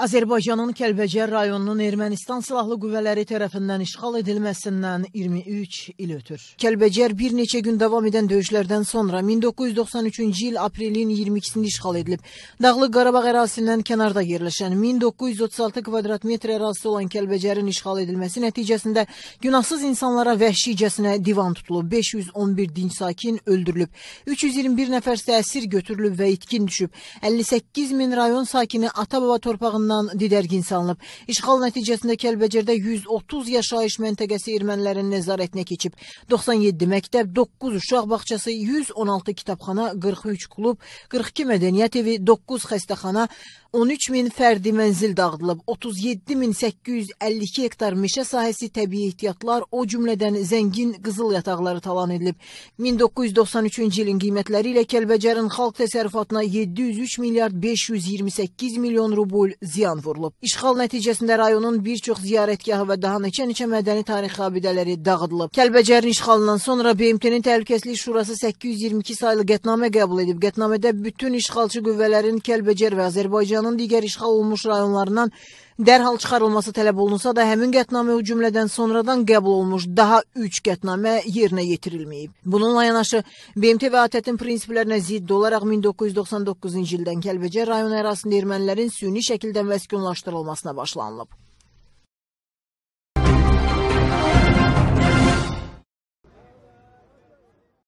Azərbaycanın Kəlbəcər rayonunun Ermənistan silahlı qüvvələri tərəfindən işğal edilməsindən 23 il ötür. Kəlbəcər bir neçə gün davam edən döyüşlərdən sonra 1993-cü il aprelin 22-sində işğal edilib. Dağlıq Qarabağ ərazisindən kənarda yerləşən 1936 kvadrat metr ərazisi olan Kəlbəcərin işğal edilməsi nəticəsində günahsız insanlara vəhşicəsinə divan tutulub, 511 dinc sakin öldürülüb, 321 nəfər isə əsir götürülüb və itkin düşüb. 58 min rayon sakini ata-baba torpağından tərəfindən didərgin salınıb. İşğal nəticəsində Kəlbəcərdə 130 yaşayış məntəqəsi ermənilərin nəzarətinə keçib. 97 məktəb, 9 uşaq bağçası, 116 kitabxana, 43 klub, 42 mədəniyyət evi, 9 xəstəxana, 13 min fərdi mənzil dağıdılıb. 37852 hektar meşə sahəsi təbii ehtiyatlar, o cümlədən zəngin qızıl yataqları talan edilib. 1993-cü ilin qiymətləri ilə Kəlbəcərin xalq təsərrüfatına 703 milyard 528 milyon rubul ziyan ziyan vurulub. İşğal nəticəsində rayonun bir çox ziyarətgahı və daha neçə-neçə mədəni tarix abidələri dağıdılıb. Kəlbəcərin işğalından sonra BMT-nin Təhlükəsizlik Şurası 822 saylı qətnamə qəbul edib. Qətnamədə bütün işğalçı qüvvələrin Kəlbəcər və Azərbaycanın digər işğal olunmuş rayonlarından dərhal çıxarılması tələb olunsa da həmin qətnamə o cümlədən sonradan qəbul olmuş daha 3 qətnamə yerinə yetirilməyib. Bununla yanaşı BMT və ATƏT-in e prinsiplərinə zidd olaraq 1999-cu ildən Kəlbəcər rayonu ərazisində ermənilərin süni şəkildə məskunlaşdırılmasına başlanılıb.